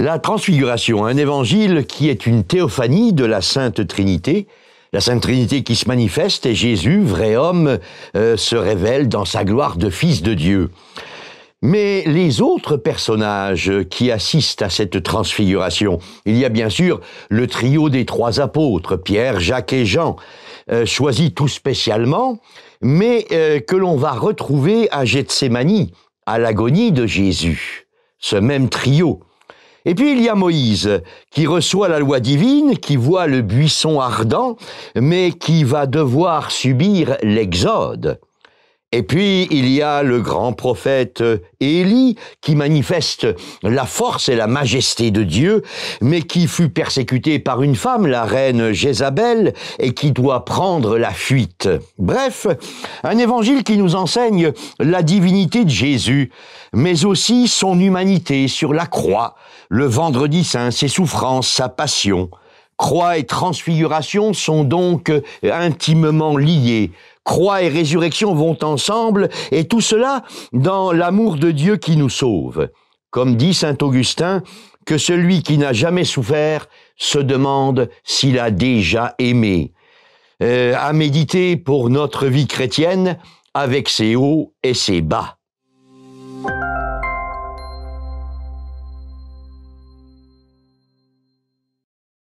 La transfiguration, un évangile qui est une théophanie de la Sainte Trinité, la Sainte Trinité qui se manifeste et Jésus, vrai homme, euh, se révèle dans sa gloire de Fils de Dieu. Mais les autres personnages qui assistent à cette transfiguration, il y a bien sûr le trio des trois apôtres, Pierre, Jacques et Jean, euh, choisis tout spécialement, mais euh, que l'on va retrouver à Gethsemane, à l'agonie de Jésus. Ce même trio, et puis il y a Moïse, qui reçoit la loi divine, qui voit le buisson ardent, mais qui va devoir subir l'exode. Et puis, il y a le grand prophète euh, Élie qui manifeste la force et la majesté de Dieu, mais qui fut persécuté par une femme, la reine Jézabel, et qui doit prendre la fuite. Bref, un évangile qui nous enseigne la divinité de Jésus, mais aussi son humanité sur la croix, le vendredi saint, ses souffrances, sa passion. Croix et transfiguration sont donc euh, intimement liés. Croix et résurrection vont ensemble, et tout cela dans l'amour de Dieu qui nous sauve. Comme dit Saint Augustin, que celui qui n'a jamais souffert se demande s'il a déjà aimé. Euh, à méditer pour notre vie chrétienne avec ses hauts et ses bas.